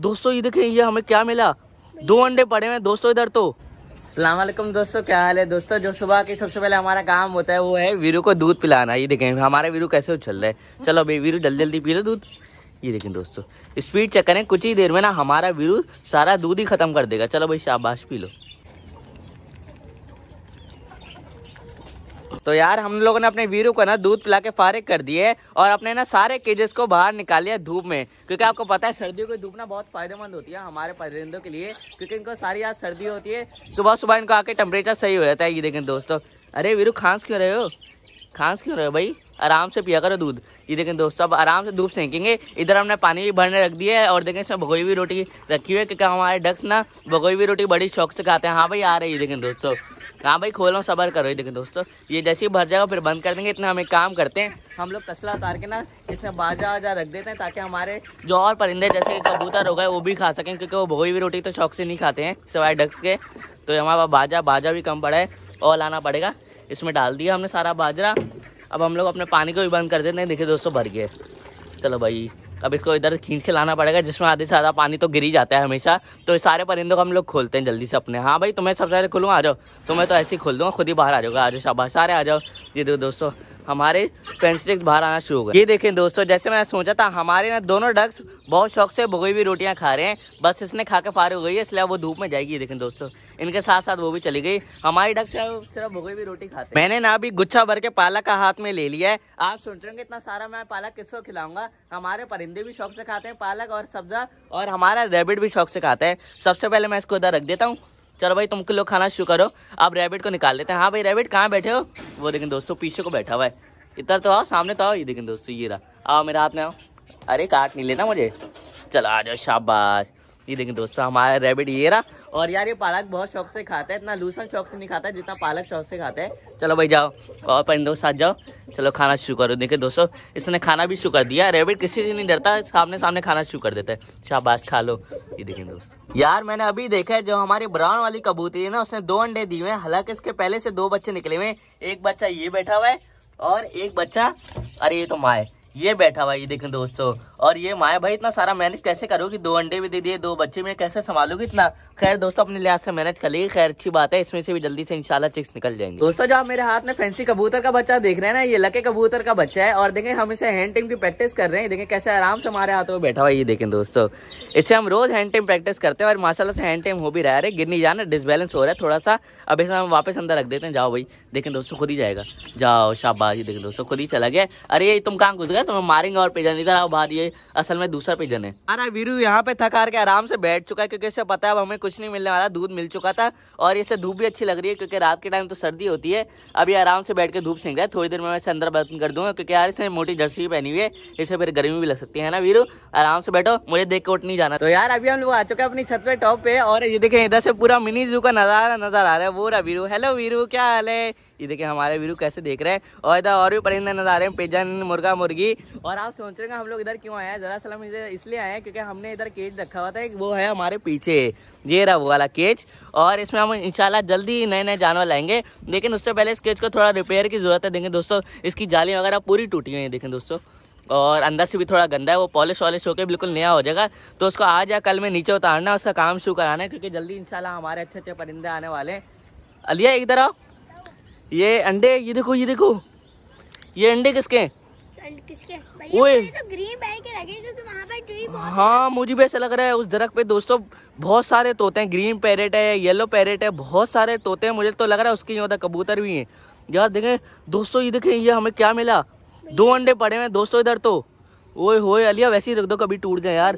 दोस्तों ये देखें ये हमें क्या मिला दो अंडे पड़े हैं दोस्तों इधर तो सलामकुम दोस्तों क्या हाल है दोस्तों जो सुबह की सबसे पहले हमारा काम होता है वो है वीरू को दूध पिलाना ये देखें हमारा वीरू कैसे उछल रहा है चलो भाई वीरू जल्दी जल्दी पी लो दूध ये देखें दोस्तों स्पीड चेक करें कुछ ही देर में ना हमारा वीरू सारा दूध ही खत्म कर देगा चलो भाई शाबाश पी लो तो यार हम लोगों ने अपने वीरू को ना दूध पिला के फारिग कर दिए और अपने ना सारे केजेस को बाहर निकाल लिया धूप में क्योंकि आपको पता है सर्दियों की धूप ना बहुत फायदेमंद होती है हमारे परिंदों के लिए क्योंकि इनको सारी आज सर्दी होती है सुबह सुबह इनको आके टेम्परेचर सही हो जाता है ये देखें दोस्तों अरे वीरू खांस क्यों रहे हो खांस क्यों रहे हो भाई आराम से पिया करो दूध ये देखें दोस्तों अब आराम से धूप सेंकेंगे इधर हमने पानी भी भरने रख दिया है और देखें इसमें भगोई हुई रोटी रखी हुई है क्योंकि हमारे डक्स ना भगोई हुई रोटी बड़ी शौक से खाते हैं हाँ भाई आ रही है देखें दोस्तों हाँ भाई खोलो सबर करो ये देखें दोस्तों ये जैसे ही भर जाएगा फिर बंद कर देंगे इतना हमें काम करते हैं हम लोग तसला उतार के ना इसमें बाजा वाजा रख देते हैं ताकि हमारे जो और परिंदे जैसे कबूतर हो गए वो भी खा सकें क्योंकि वो भगोई हुई रोटी तो शौक से नहीं खाते हैं सिवाय डक्स के तो हमारे बाजा बाजा भी कम पड़ा है और लाना पड़ेगा इसमें डाल दिया हमने सारा बाजरा अब हम लोग अपने पानी को भी बंद कर देते हैं देखिए दोस्तों भर गए चलो भाई अब इसको इधर खींच के लाना पड़ेगा जिसमें आधे से आधा पानी तो गिर ही जाता है हमेशा तो सारे परिंदों को हम लोग खोलते हैं जल्दी से अपने हाँ भाई तुम्हें सबसे पहले खोलूँगा आ जाओ तुम्हें तो ऐसे ही खोल दूँगा खुद ही बाहर आ जाओगे आ जाओ शाबाश सारे आ जाओ जी देखो दोस्तों हमारे पेंसिल बाहर आना शुरू हो गए ये देखें दोस्तों जैसे मैंने सोचा था हमारे ना दोनों डग्स बहुत शौक से भुगई हुई रोटियां खा रहे हैं बस इसने खा के फारे हो गई है इसलिए वो धूप में जाएगी देखें दोस्तों इनके साथ साथ वो भी चली गई हमारी डक्स सिर्फ भुगई हुई रोटी खाते मैंने ना अभी गुच्छा भर के पालक का हाथ में ले लिया है आप सोच रहे होंगे इतना सारा मैं पालक किसको खिलाऊंगा हमारे परिंदे भी शौक से खाते हैं पालक और सब्जा और हमारा रेबिट भी शौक से खाता है सबसे पहले मैं इसको उधर रख देता हूँ चलो भाई तुम लोग खाना शुरू करो आप रैबिट को निकाल लेते हैं हाँ भाई रैबिट कहाँ बैठे हो वो देखें दोस्तों पीछे को बैठा हुआ है इधर तो आओ सामने तो आओ ये देखें दोस्तों ये रहा आओ मेरे हाथ में आओ अरे काट नहीं लेना मुझे चलो आ जाओ शाबाश ये देखें दोस्तों हमारा रैबिट ये रहा और यार ये पालक बहुत शौक से खाता है इतना लूसन शौक से नहीं खाता है जितना पालक शौक से खाता है चलो भाई जाओ और अपन दोस्त साथ जाओ चलो खाना शुरू करो देखिए दोस्तों इसने खाना भी शुरू कर दिया रेबिट किसी से नहीं डरता सामने सामने खाना शुरू कर देता है शाबाश खा लो ये देखें दोस्तों यार मैंने अभी देखा है जो हमारी ब्राउन वाली कबूतरी है ना उसने दो अंडे दिए हैं हालांकि इसके पहले से दो बच्चे निकले हुए एक बच्चा ये बैठा हुआ है और एक बच्चा अरे ये तो माँ है ये बैठा हुआ ये देखें दोस्तों और ये माया भाई इतना सारा मैनेज कैसे करोगी दो अंडे भी दे दिए दो बच्चे में कैसे संभालोगी इतना खैर दोस्तों अपने लिहाज से मैनेज कर लेगी खैर अच्छी बात है इसमें से भी जल्दी से इंशाल्लाह चिक्स निकल जाएंगे दोस्तों जो आप मेरे हाथ में फैंसी कबूतर का बच्चा देख रहे हैं ना ये लके कबूतर का बच्चा है और देखें हम इसे हैंड टीम की प्रैक्टिस कर रहे हैं देखें कैसे आराम से हमारे हाथों में बैठा हुआ ये देखें दोस्तों इससे हम रोज हैंड टीम प्रैक्टिस करते हैं और माशाला से हैंड टीम हो भी रहा है गिर गिरनी जाना डिसबैलेंस हो रहा है थोड़ा सा अब इसे हम वापस अंदर रख देते हैं जाओ भाई देखें दोस्तों खुद ही जाएगा जाओ शाबाजी देखें दोस्तों खुद ही चला गया अरे तुम कहाँ घुस गए तो मैं मारेंगे और पिजन इधर आओ बाहर ये असल में दूसरा पिजन है अरे वीरू यहाँ पे थक हार के आराम से बैठ चुका है क्योंकि इसे पता है अब हमें कुछ नहीं मिलने वाला दूध मिल चुका था और इसे धूप भी अच्छी लग रही है क्योंकि रात के टाइम तो सर्दी होती है अभी आराम से बैठ के धूप सेंक रहा है थोड़ी देर में मैं इसे अंदर बंद कर दूंगा क्योंकि यार इसने मोटी जर्सी भी पहनी हुई है इसे फिर गर्मी भी लग सकती है ना वीरू आराम से बैठो मुझे देख के उठ नहीं जाना तो यार अभी हम लोग आ चुके हैं अपनी छत पे टॉप पे और ये देखें इधर से पूरा मिनी जू का नजारा नजर आ रहा है वो रहा वीरू हेलो वीरू क्या हाल है ये देखें हमारे वीरू कैसे देख रहे हैं और इधर और भी परिंदे नजर आ रहे हैं पिजन मुर्गा मुर्गी और आप सोच रहे हैं हम लोग इधर क्यों आए हैं जरा सलाम इधर इसलिए आए हैं क्योंकि हमने इधर केज रखा हुआ था एक वो है हमारे पीछे ये रहा वो वाला केज और इसमें हम इंशाल्लाह जल्दी नए नए जानवर लाएंगे लेकिन उससे पहले इस केज को थोड़ा रिपेयर की ज़रूरत है देंगे दोस्तों इसकी जाली वगैरह पूरी टूटी हुई है देखें दोस्तों और अंदर से भी थोड़ा गंदा है वो पॉलिश वॉलिश होकर बिल्कुल नया हो जाएगा तो उसको आज या कल में नीचे उतारना उसका काम शुरू कराना है क्योंकि जल्दी इंशाल्लाह हमारे अच्छे अच्छे परिंदे आने वाले हैं अलिया इधर आओ ये अंडे ये देखो ये देखो ये अंडे किसके हैं ओए तो ग्रीन बैग के लगे क्योंकि वहाँ पर ट्री हाँ मुझे भी ऐसा लग रहा है उस दरख पे दोस्तों बहुत सारे तोते हैं ग्रीन पैरेट है येलो पैरेट है बहुत सारे तोते हैं मुझे तो लग रहा है उसके यहाँ तो कबूतर भी हैं यार देखें दोस्तों ये देखें ये हमें क्या मिला दो अंडे पड़े हुए दोस्तों इधर तो ओए होए अलिया वैसे ही रख दो कभी टूट जाए यार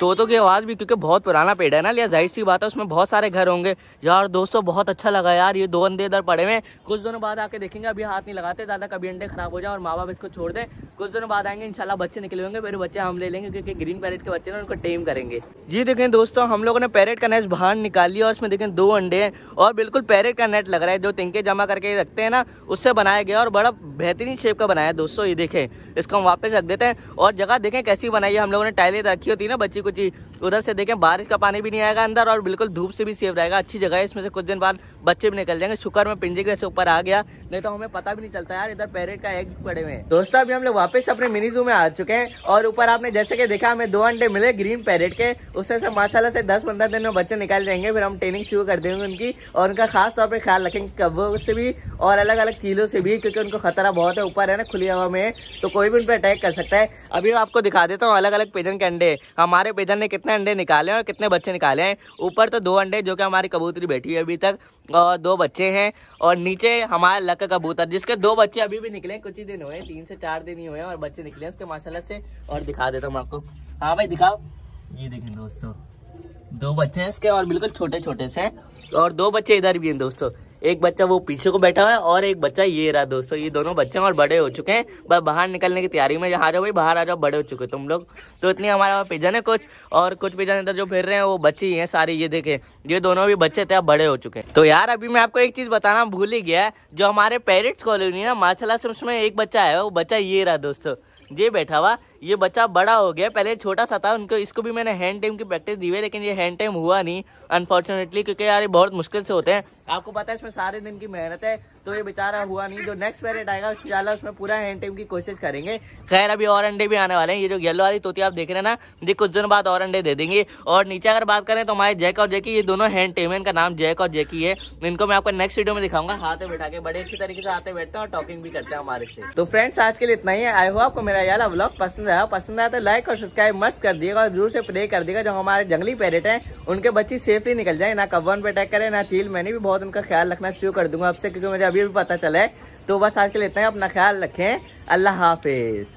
तोतों की आवाज़ भी क्योंकि बहुत पुराना पेड़ है ना लिया जाहिर सी बात है उसमें बहुत सारे घर होंगे यार दोस्तों बहुत अच्छा लगा यार ये दो अंडे इधर पड़े हुए कुछ दिनों बाद आके देखेंगे अभी हाथ नहीं लगाते ज़्यादा कभी अंडे खराब हो जाए और माँ बाप इसको छोड़ दें कुछ दिनों बाद आएंगे इंशाल्लाह बच्चे निकले होंगे फिर बच्चे हम ले लेंगे क्योंकि ग्रीन पैरेट के बच्चे ना उनको टेम करेंगे जी देखें दोस्तों हम लोगों ने पैरेट का नेट बाहर निकाल लिया और उसमें देखें दो अंडे हैं और बिल्कुल पैरेट का नेट लग रहा है जो तिंके जमा करके रखते हैं ना उससे बनाया गया और बड़ा बेहतरीन शेप का बनाया दोस्तों ये देखें इसको हम वापस रख देते हैं और जगह देखें कैसी बनाई है हम लोगों ने टाइलें रखी होती है ना बच्ची कुछ उधर से देखें बारिश का पानी भी नहीं आएगा अंदर और बिल्कुल धूप से भी सेफ रहेगा अच्छी जगह है इसमें से कुछ दिन बाद बच्चे भी निकल जाएंगे शुक्र में पिंजे के वैसे ऊपर आ गया नहीं तो हमें पता भी नहीं चलता यार इधर पैरेट का एग पड़े हुए हैं दोस्तों अभी हम लोग वापस अपने मिनी जू में आ चुके हैं और ऊपर आपने जैसे कि देखा हमें दो अंडे मिले ग्रीन पैरेट के उससे से माशाला से दस पंद्रह दिन में बच्चे निकाल जाएंगे फिर हम ट्रेनिंग शुरू कर देंगे उनकी और उनका खास तौर पर ख्याल रखेंगे कब्बों से भी और अलग अलग चीलों से भी क्योंकि उनको खतरा बहुत है ऊपर है ना खुली हवा में तो कोई भी उन पर अटैक कर सकता है अभी आपको दिखा देता हूँ अलग अलग पेजन के अंडे हमारे पेजन ने कितने कितने अंडे निकाले हैं और कितने बच्चे निकाले हैं ऊपर तो दो अंडे जो कि हमारी कबूतरी बैठी है अभी तक और दो बच्चे हैं और नीचे हमारे लक कबूतर जिसके दो बच्चे अभी भी निकले हैं कुछ ही दिन हुए तीन से चार दिन ही हुए हैं और बच्चे निकले उसके माशाला से और दिखा देता हूँ आपको हाँ भाई दिखाओ ये देखें दोस्तों दो बच्चे हैं इसके और बिल्कुल छोटे छोटे से हैं और दो बच्चे इधर भी हैं दोस्तों एक बच्चा वो पीछे को बैठा हुआ है और एक बच्चा ये रहा दोस्तों ये दोनों बच्चे और बड़े हो चुके हैं बस बाहर निकलने की तैयारी में आ जाओ भाई बाहर आ जाओ बड़े हो चुके तुम लोग तो इतनी हमारा पिजन है कुछ और कुछ पिजन इधर जो फिर रहे हैं वो बच्चे ही हैं सारे ये देखे ये दोनों भी बच्चे थे अब बड़े हो चुके हैं तो यार अभी मैं आपको एक चीज़ बताना भूल ही गया जो हमारे पेरेंट्स कॉलोनी ना माशाला से उसमें एक बच्चा है वो बच्चा ये रहा दोस्तों ये बैठा हुआ ये बच्चा बड़ा हो गया पहले छोटा सा था उनको इसको भी मैंने हैंड टाइम की प्रैक्टिस दी हुई लेकिन ये हैंड टाइम हुआ नहीं अनफॉर्चुनेटली क्योंकि यार ये बहुत मुश्किल से होते हैं आपको पता है इसमें सारे दिन की मेहनत है तो ये बेचारा हुआ नहीं जो नेक्स्ट पेरेट आएगा इंशाल्लाह उसमें पूरा हैंड टाइम की कोशिश करेंगे खैर अभी और अंडे भी आने वाले हैं ये जो येलो वाली तोती आप देख रहे हैं ना ये कुछ दिन बाद और अंडे दे देंगे और नीचे अगर बात करें तो हमारे जैक और जैकी ये दोनों हैंड टाइम है इनका नाम जैक और जैकी है इनको मैं आपको नेक्स्ट वीडियो में दिखाऊंगा हाथे बैठा के बड़े अच्छी तरीके से हाथे बैठते हैं और टॉकिंग भी करते हैं हमारे से तो फ्रेंड्स आज के लिए इतना ही है आई आपको मेरा यहाँ ब्लॉग पसंद पसंद आया पसंद आया तो लाइक और सब्सक्राइब मस्त कर दिएगा और जरूर से प्रे कर दिएगा जो हमारे जंगली पैरेट हैं उनके बच्चे सेफली निकल जाए ना कब्बन पे अटैक करें ना चील मैंने भी बहुत उनका ख्याल रखना शुरू कर दूंगा आपसे क्योंकि मुझे अभी भी पता चला है तो बस आज के लिए इतना अपना ख्याल रखें अल्लाह हाफिज़